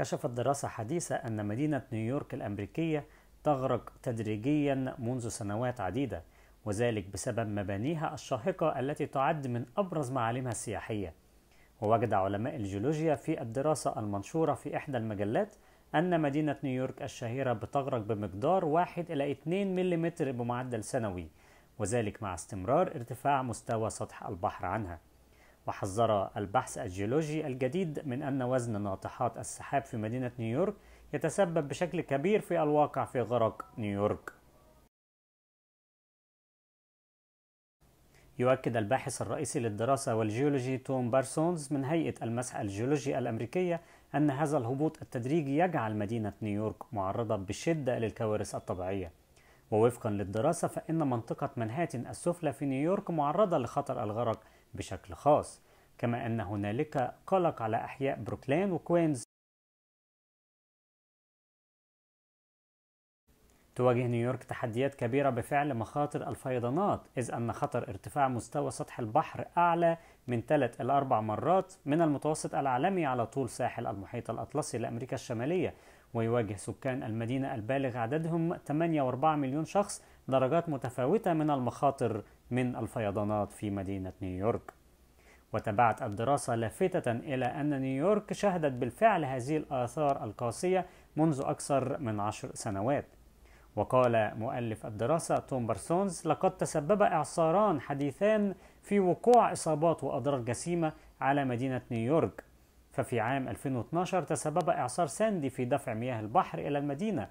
كشفت دراسة حديثة أن مدينة نيويورك الأمريكية تغرق تدريجيا منذ سنوات عديدة وذلك بسبب مبانيها الشاهقة التي تعد من أبرز معالمها السياحية ووجد علماء الجيولوجيا في الدراسة المنشورة في إحدى المجلات أن مدينة نيويورك الشهيرة بتغرق بمقدار 1 إلى 2 ملم بمعدل سنوي وذلك مع استمرار ارتفاع مستوى سطح البحر عنها وحذر البحث الجيولوجي الجديد من أن وزن ناطحات السحاب في مدينة نيويورك يتسبب بشكل كبير في الواقع في غرق نيويورك يؤكد الباحث الرئيسي للدراسة والجيولوجي توم بارسونز من هيئة المسح الجيولوجي الأمريكية أن هذا الهبوط التدريجي يجعل مدينة نيويورك معرضة بشدة للكوارث الطبيعية ووفقا للدراسة فإن منطقة منهاتن السفلى في نيويورك معرضة لخطر الغرق بشكل خاص كما أن هنالك قلق على أحياء بروكلين وكوينز تواجه نيويورك تحديات كبيرة بفعل مخاطر الفيضانات إذ أن خطر ارتفاع مستوى سطح البحر أعلى من 3 إلى 4 مرات من المتوسط العالمي على طول ساحل المحيط الأطلسي لأمريكا الشمالية ويواجه سكان المدينة البالغ عددهم 8.4 مليون شخص درجات متفاوتة من المخاطر من الفيضانات في مدينة نيويورك وتبعت الدراسة لافتة إلى أن نيويورك شهدت بالفعل هذه الآثار القاسية منذ أكثر من عشر سنوات وقال مؤلف الدراسة توم بارسونز لقد تسبب إعصاران حديثان في وقوع إصابات وأضرار جسيمة على مدينة نيويورك ففي عام 2012 تسبب إعصار ساندي في دفع مياه البحر إلى المدينة